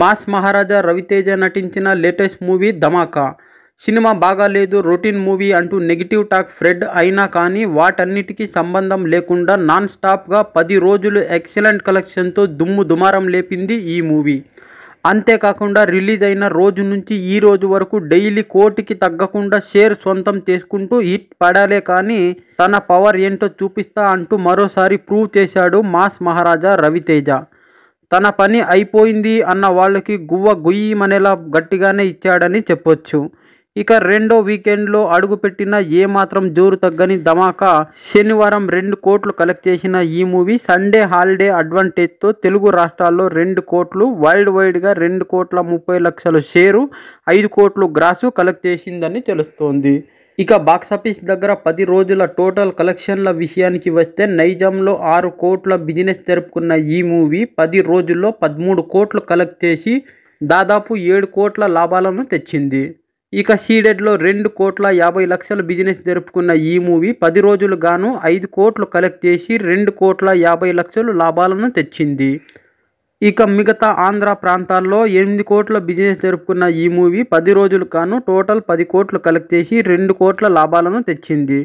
mass మహారాజా రవితేజ నటించిన latest movie ధమాకా cinema బాగాలేదు routine movie అంటూ నెగిటివ్ టాక్ ఫ్రెడ్ అయినా కానీ వాటన్నిటికీ సంబంధం లేకుండా నాన్ స్టాప్గా పది రోజులు ఎక్సలెంట్ కలెక్షన్తో దుమ్ము దుమారం లేపింది ఈ మూవీ అంతేకాకుండా రిలీజ్ అయిన రోజు నుంచి ఈ రోజు వరకు డైలీ కోటికి తగ్గకుండా షేర్ సొంతం చేసుకుంటూ హిట్ పడాలే కానీ తన పవర్ ఏంటో చూపిస్తా అంటూ మరోసారి ప్రూవ్ చేశాడు మాస్ మహారాజా రవితేజ తన పని అయిపోయింది అన్న వాళ్ళకి గువ్వ గుయ్యమనేలా గట్టిగానే ఇచ్చాడని చెప్పొచ్చు ఇక రెండో వీకెండ్లో అడుగుపెట్టిన ఏమాత్రం జోరు తగ్గని ధమాకా శనివారం రెండు కోట్లు కలెక్ట్ చేసిన ఈ మూవీ సండే హాలిడే అడ్వాంటేజ్తో తెలుగు రాష్ట్రాల్లో రెండు కోట్లు వరల్డ్ వైడ్గా రెండు కోట్ల ముప్పై లక్షల షేరు ఐదు కోట్లు గ్రాసు కలెక్ట్ చేసిందని తెలుస్తోంది ఇక బాక్సాఫీస్ దగ్గర పది రోజుల టోటల్ కలెక్షన్ల విషయానికి వస్తే నైజాంలో ఆరు కోట్ల బిజినెస్ జరుపుకున్న ఈ మూవీ పది రోజుల్లో పదమూడు కోట్లు కలెక్ట్ చేసి దాదాపు ఏడు కోట్ల లాభాలను తెచ్చింది ఇక సీడెడ్లో రెండు కోట్ల యాభై లక్షల బిజినెస్ జరుపుకున్న ఈ మూవీ పది రోజులు గాను ఐదు కోట్లు కలెక్ట్ చేసి రెండు కోట్ల యాభై లక్షలు లాభాలను తెచ్చింది ఇక మిగతా ఆంధ్ర ప్రాంతాల్లో ఎనిమిది కోట్ల బిజినెస్ జరుపుకున్న ఈ మూవీ పది రోజులు కాను టోటల్ పది కోట్లు కలెక్ట్ చేసి రెండు కోట్ల లాభాలను తెచ్చింది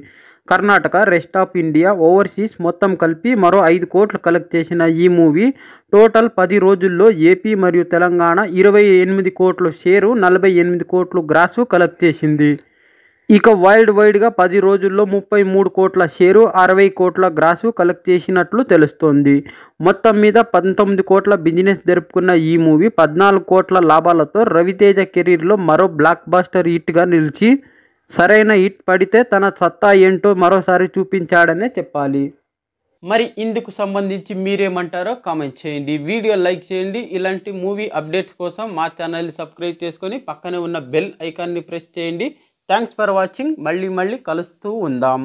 Karnataka rest of India overseas మొత్తం కలిపి మరో ఐదు కోట్లు కలెక్ట్ చేసిన ఈ మూవీ టోటల్ పది రోజుల్లో ఏపీ మరియు తెలంగాణ ఇరవై ఎనిమిది కోట్లు షేరు నలభై ఎనిమిది కోట్లు గ్రాసు కలెక్ట్ చేసింది ఇక వైల్డ్ వైడ్గా పది రోజుల్లో ముప్పై మూడు కోట్ల షేరు అరవై కోట్ల గ్రాసు కలెక్ట్ చేసినట్లు తెలుస్తోంది మొత్తం మీద పంతొమ్మిది కోట్ల బిజినెస్ జరుపుకున్న ఈ మూవీ పద్నాలుగు కోట్ల లాభాలతో రవితేజ కెరీర్లో మరో బ్లాక్ బాస్టర్ హిట్గా నిలిచి సరైన హిట్ పడితే తన సత్తా ఏంటో మరోసారి చూపించాడనే చెప్పాలి మరి ఇందుకు సంబంధించి మీరేమంటారో కామెంట్ చేయండి వీడియో లైక్ చేయండి ఇలాంటి మూవీ అప్డేట్స్ కోసం మా ఛానల్ని సబ్స్క్రైబ్ చేసుకొని పక్కనే ఉన్న బెల్ ఐకాన్ని ప్రెస్ చేయండి థ్యాంక్స్ ఫర్ వాచింగ్ మళ్ళీ మళ్ళీ కలుస్తూ ఉందాం